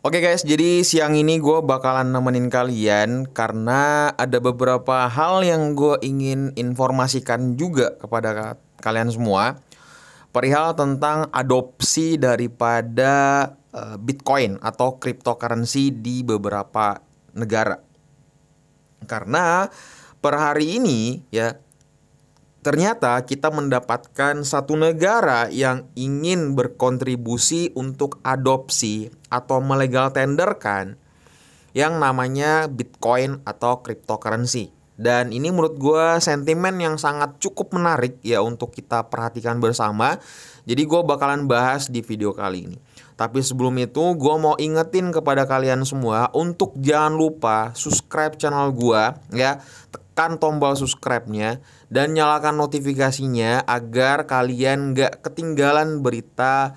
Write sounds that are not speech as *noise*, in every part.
Oke guys, jadi siang ini gue bakalan nemenin kalian karena ada beberapa hal yang gue ingin informasikan juga kepada kalian semua perihal tentang adopsi daripada eh, Bitcoin atau cryptocurrency di beberapa negara. Karena per hari ini ya Ternyata kita mendapatkan satu negara yang ingin berkontribusi untuk adopsi atau melegal tenderkan yang namanya Bitcoin atau cryptocurrency. Dan ini menurut gue sentimen yang sangat cukup menarik ya untuk kita perhatikan bersama. Jadi gue bakalan bahas di video kali ini. Tapi sebelum itu gue mau ingetin kepada kalian semua untuk jangan lupa subscribe channel gue ya tekan tombol subscribe-nya dan nyalakan notifikasinya agar kalian nggak ketinggalan berita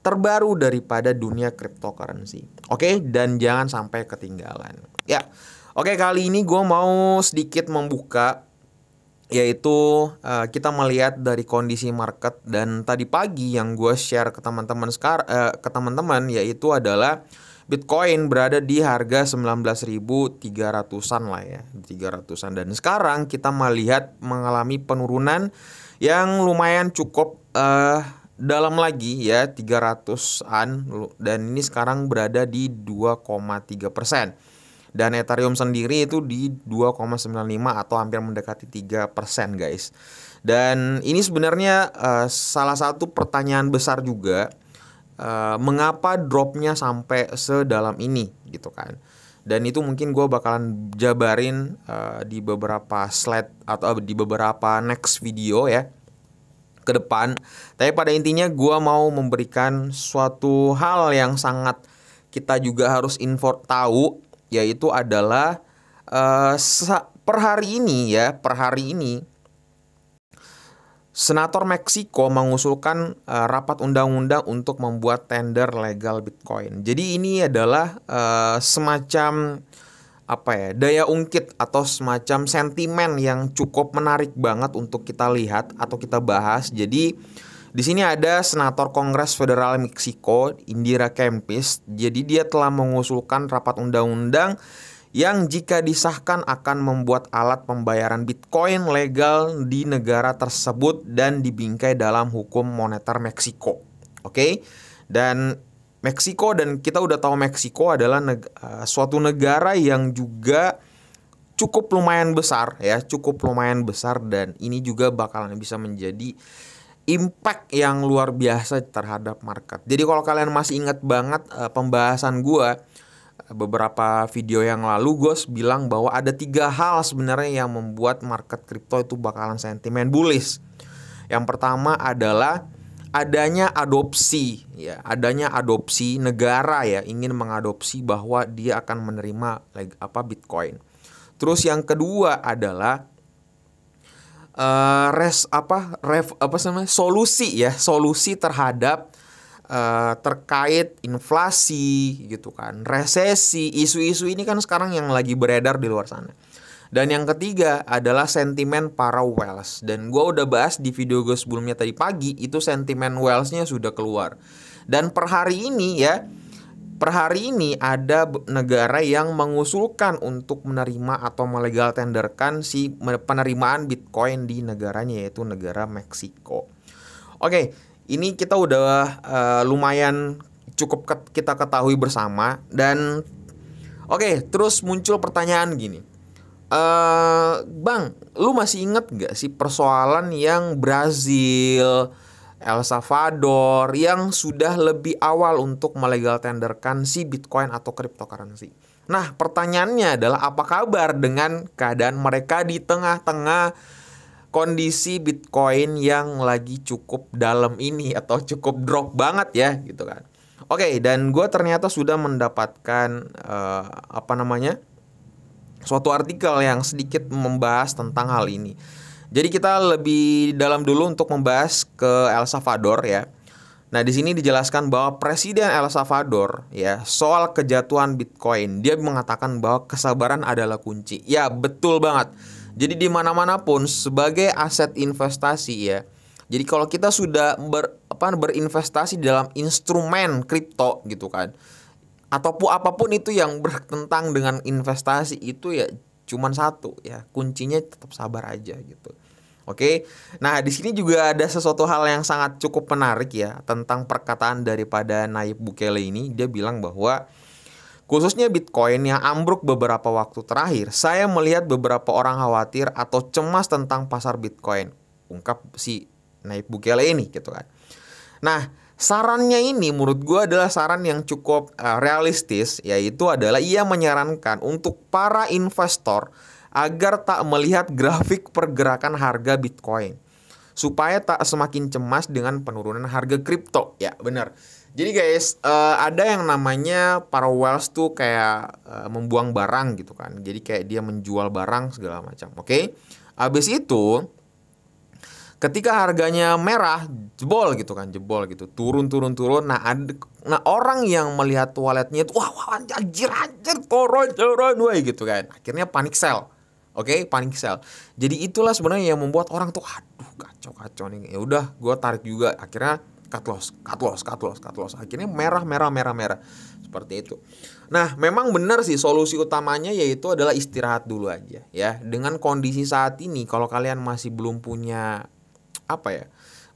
terbaru daripada dunia cryptocurrency. Oke, okay? dan jangan sampai ketinggalan. Ya, oke okay, kali ini gue mau sedikit membuka yaitu uh, kita melihat dari kondisi market dan tadi pagi yang gue share ke teman-teman sekarang uh, eh, ke teman-teman yaitu adalah Bitcoin berada di harga 19.300-an lah ya, 300-an dan sekarang kita melihat mengalami penurunan yang lumayan cukup uh, dalam lagi ya 300-an dan ini sekarang berada di 2,3 persen dan Ethereum sendiri itu di 2,95 atau hampir mendekati 3% guys. Dan ini sebenarnya uh, salah satu pertanyaan besar juga uh, mengapa dropnya sampai sedalam ini gitu kan dan itu mungkin gue bakalan jabarin uh, di beberapa slide atau eh, di beberapa next video ya ke depan tapi pada intinya gue mau memberikan suatu hal yang sangat kita juga harus info tahu yaitu adalah uh, per hari ini ya per hari ini Senator Meksiko mengusulkan uh, rapat undang-undang untuk membuat tender legal Bitcoin. Jadi ini adalah uh, semacam apa ya daya ungkit atau semacam sentimen yang cukup menarik banget untuk kita lihat atau kita bahas. Jadi di sini ada Senator Kongres Federal Meksiko Indira Kempis. Jadi dia telah mengusulkan rapat undang-undang yang jika disahkan akan membuat alat pembayaran Bitcoin legal di negara tersebut dan dibingkai dalam hukum moneter Meksiko. Oke. Okay? Dan Meksiko dan kita udah tahu Meksiko adalah neg eh, suatu negara yang juga cukup lumayan besar ya, cukup lumayan besar dan ini juga bakalan bisa menjadi impact yang luar biasa terhadap market. Jadi kalau kalian masih ingat banget uh, pembahasan gua beberapa video yang lalu Gos bilang bahwa ada tiga hal sebenarnya yang membuat market kripto itu bakalan sentimen bullish. Yang pertama adalah adanya adopsi ya, adanya adopsi negara ya ingin mengadopsi bahwa dia akan menerima like, apa Bitcoin. Terus yang kedua adalah uh, res apa ref apa namanya solusi ya, solusi terhadap Eh, terkait inflasi gitu kan, resesi, isu-isu ini kan sekarang yang lagi beredar di luar sana. Dan yang ketiga adalah sentimen para Wells. Dan gue udah bahas di video gue sebelumnya tadi pagi, itu sentimen Wellsnya sudah keluar. Dan per hari ini ya, per hari ini ada negara yang mengusulkan untuk menerima atau melegal tenderkan si penerimaan Bitcoin di negaranya yaitu negara Meksiko. Oke, okay, ini kita udah uh, lumayan cukup ket kita ketahui bersama dan oke okay, terus muncul pertanyaan gini uh, bang lu masih inget gak sih persoalan yang Brazil El Salvador yang sudah lebih awal untuk melegal tenderkan si Bitcoin atau cryptocurrency. Nah, pertanyaannya adalah apa kabar dengan keadaan mereka di tengah-tengah kondisi Bitcoin yang lagi cukup dalam ini atau cukup drop banget ya gitu kan. Oke, okay, dan gue ternyata sudah mendapatkan uh, apa namanya suatu artikel yang sedikit membahas tentang hal ini. Jadi kita lebih dalam dulu untuk membahas ke El Salvador ya. Nah, di sini dijelaskan bahwa Presiden El Salvador ya, soal kejatuhan Bitcoin, dia mengatakan bahwa kesabaran adalah kunci. Ya, betul banget. Jadi di mana-mana pun sebagai aset investasi ya. Jadi kalau kita sudah ber, apa, berinvestasi dalam instrumen kripto gitu kan. Ataupun apapun itu yang bertentang dengan investasi itu ya cuman satu ya. Kuncinya tetap sabar aja gitu. Oke. Nah, di sini juga ada sesuatu hal yang sangat cukup menarik ya tentang perkataan daripada Naib Bukele ini. Dia bilang bahwa Khususnya Bitcoin yang ambruk beberapa waktu terakhir, saya melihat beberapa orang khawatir atau cemas tentang pasar Bitcoin. Ungkap si Naib Bukele ini gitu kan. Nah, sarannya ini menurut gue adalah saran yang cukup uh, realistis, yaitu adalah ia menyarankan untuk para investor agar tak melihat grafik pergerakan harga Bitcoin supaya tak semakin cemas dengan penurunan harga kripto. Ya, benar. Jadi guys, uh, ada yang namanya para wells tuh kayak uh, membuang barang gitu kan. Jadi kayak dia menjual barang segala macam, oke? Okay? Habis itu ketika harganya merah jebol gitu kan jebol gitu turun turun turun nah ada, nah orang yang melihat toiletnya itu wah wah anjir anjir turun turun woi gitu kan akhirnya panik sell oke okay? panik sell jadi itulah sebenarnya yang membuat orang tuh aduh kacau kacau nih ya udah gue tarik juga akhirnya cut loss, cut loss, cut loss, cut loss. Akhirnya merah, merah, merah, merah. Seperti itu. Nah, memang benar sih solusi utamanya yaitu adalah istirahat dulu aja ya. Dengan kondisi saat ini kalau kalian masih belum punya apa ya?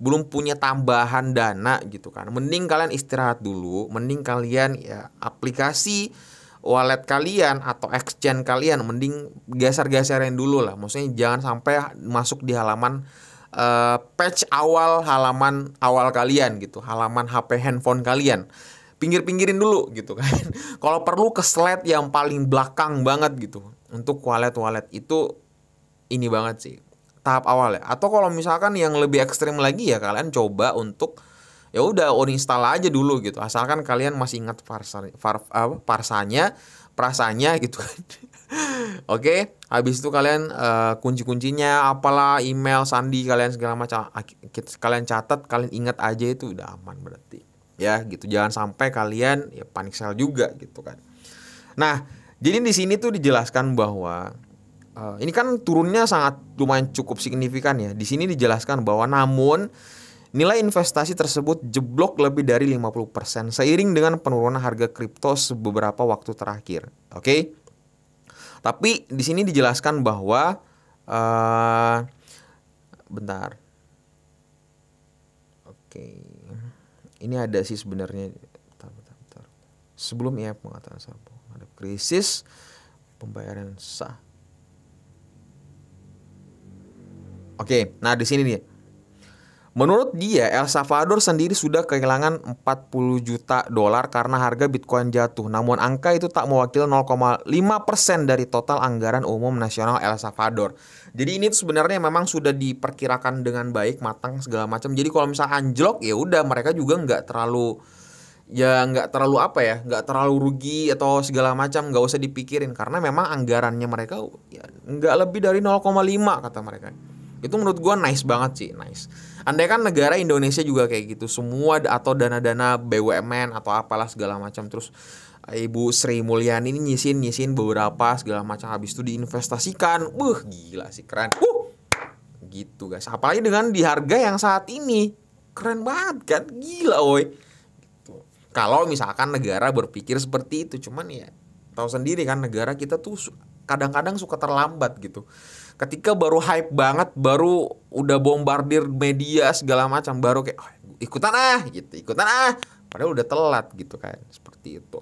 belum punya tambahan dana gitu kan. Mending kalian istirahat dulu, mending kalian ya aplikasi wallet kalian atau exchange kalian mending geser-geserin dulu lah. Maksudnya jangan sampai masuk di halaman Eh, patch awal halaman awal kalian gitu, halaman HP handphone kalian. Pinggir-pinggirin dulu gitu kan. *laughs* Kalau perlu ke slide yang paling belakang banget gitu. Untuk wallet-wallet itu ini banget sih tahap awal ya. Atau kalau misalkan yang lebih ekstrim lagi ya kalian coba untuk ya udah uninstall aja dulu gitu asalkan kalian masih ingat parsa, far, uh, parsanya prasanya gitu kan *laughs* Oke, okay? habis itu kalian uh, kunci-kuncinya apalah email sandi kalian segala macam kalian catat, kalian ingat aja itu udah aman berarti. Ya, gitu. Jangan sampai kalian ya panik sel juga gitu kan. Nah, jadi di sini tuh dijelaskan bahwa uh, ini kan turunnya sangat lumayan cukup signifikan ya. Di sini dijelaskan bahwa namun Nilai investasi tersebut jeblok lebih dari 50% seiring dengan penurunan harga kripto beberapa waktu terakhir. Oke? Okay? Tapi di sini dijelaskan bahwa uh, bentar. Oke. Ini ada sih sebenarnya bentar, bentar, bentar. Sebelum ya ada krisis pembayaran sah. Oke, nah di sini nih Menurut dia, El Salvador sendiri sudah kehilangan 40 juta dolar karena harga Bitcoin jatuh. Namun angka itu tak mewakili 0,5% dari total anggaran umum nasional El Salvador. Jadi ini sebenarnya memang sudah diperkirakan dengan baik, matang segala macam. Jadi kalau misalnya anjlok ya udah mereka juga nggak terlalu ya nggak terlalu apa ya nggak terlalu rugi atau segala macam nggak usah dipikirin karena memang anggarannya mereka ya nggak lebih dari 0,5 kata mereka itu menurut gue nice banget sih, nice. Andai kan negara Indonesia juga kayak gitu, semua atau dana-dana BUMN atau apalah segala macam terus eh, Ibu Sri Mulyani ini nyisin nyisin beberapa segala macam habis itu diinvestasikan. Wah, gila sih keren. Uh. Gitu guys. Apalagi dengan di harga yang saat ini. Keren banget kan? Gila oi Gitu. Kalau misalkan negara berpikir seperti itu, cuman ya tahu sendiri kan negara kita tuh kadang-kadang suka terlambat gitu ketika baru hype banget baru udah bombardir media segala macam baru kayak oh, ikutan ah gitu ikutan ah padahal udah telat gitu kan seperti itu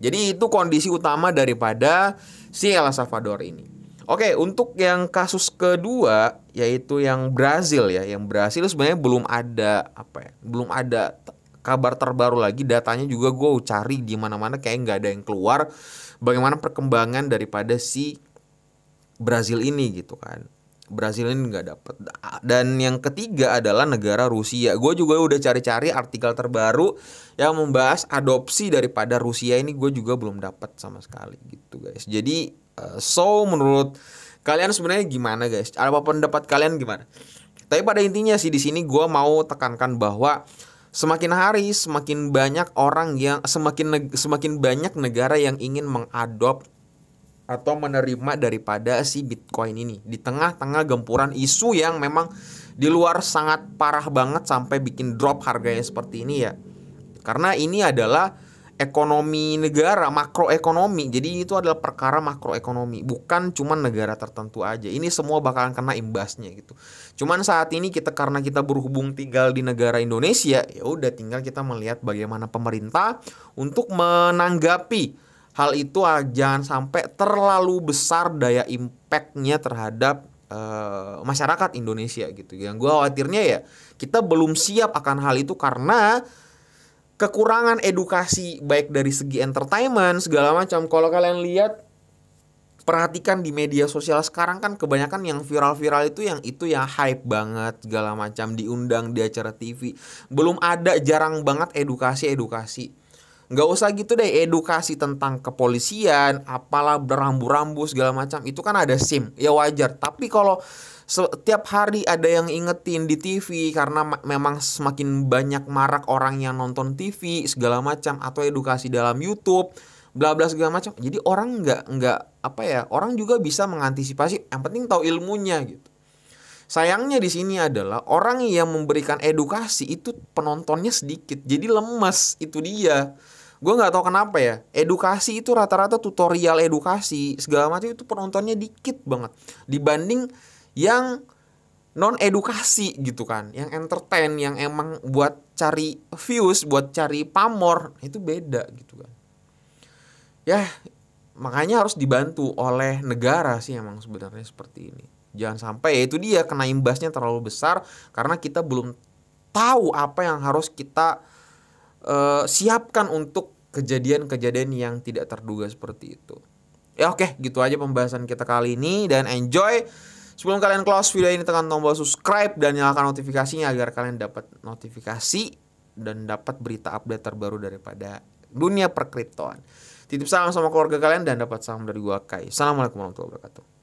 jadi itu kondisi utama daripada si El Salvador ini Oke, untuk yang kasus kedua yaitu yang Brazil ya. Yang Brazil sebenarnya belum ada apa ya? Belum ada kabar terbaru lagi. Datanya juga gue cari di mana-mana kayak nggak ada yang keluar. Bagaimana perkembangan daripada si Brazil ini gitu kan. Brazil ini nggak dapat. Dan yang ketiga adalah negara Rusia. Gue juga udah cari-cari artikel terbaru yang membahas adopsi daripada Rusia ini gue juga belum dapat sama sekali gitu guys. Jadi eh, so menurut kalian sebenarnya gimana guys? Apa pendapat kalian gimana? Tapi pada intinya sih di sini gue mau tekankan bahwa semakin hari semakin banyak orang yang semakin semakin banyak negara yang ingin mengadopsi atau menerima daripada si Bitcoin ini di tengah-tengah gempuran isu yang memang di luar sangat parah banget sampai bikin drop harganya seperti ini ya. Karena ini adalah ekonomi negara, makroekonomi. Jadi itu adalah perkara makroekonomi, bukan cuma negara tertentu aja. Ini semua bakalan kena imbasnya gitu. Cuman saat ini kita karena kita berhubung tinggal di negara Indonesia, ya udah tinggal kita melihat bagaimana pemerintah untuk menanggapi hal itu ah, jangan sampai terlalu besar daya impactnya terhadap uh, masyarakat Indonesia gitu. Yang gue khawatirnya ya kita belum siap akan hal itu karena kekurangan edukasi baik dari segi entertainment segala macam. Kalau kalian lihat perhatikan di media sosial sekarang kan kebanyakan yang viral-viral itu yang itu yang hype banget segala macam diundang di acara TV. Belum ada jarang banget edukasi-edukasi nggak usah gitu deh edukasi tentang kepolisian apalah berambu-rambu segala macam itu kan ada sim ya wajar tapi kalau setiap hari ada yang ingetin di TV karena memang semakin banyak marak orang yang nonton TV segala macam atau edukasi dalam YouTube bla bla segala macam jadi orang nggak nggak apa ya orang juga bisa mengantisipasi yang penting tahu ilmunya gitu Sayangnya di sini adalah orang yang memberikan edukasi itu penontonnya sedikit, jadi lemes itu dia gue nggak tahu kenapa ya edukasi itu rata-rata tutorial edukasi segala macam itu penontonnya dikit banget dibanding yang non edukasi gitu kan yang entertain yang emang buat cari views buat cari pamor itu beda gitu kan ya makanya harus dibantu oleh negara sih emang sebenarnya seperti ini jangan sampai ya itu dia kena imbasnya terlalu besar karena kita belum tahu apa yang harus kita uh, siapkan untuk kejadian-kejadian yang tidak terduga seperti itu. Ya oke, okay, gitu aja pembahasan kita kali ini dan enjoy. Sebelum kalian close video ini tekan tombol subscribe dan nyalakan notifikasinya agar kalian dapat notifikasi dan dapat berita update terbaru daripada dunia perkriptoan. Titip salam sama keluarga kalian dan dapat salam dari gua Kai. Assalamualaikum warahmatullahi wabarakatuh.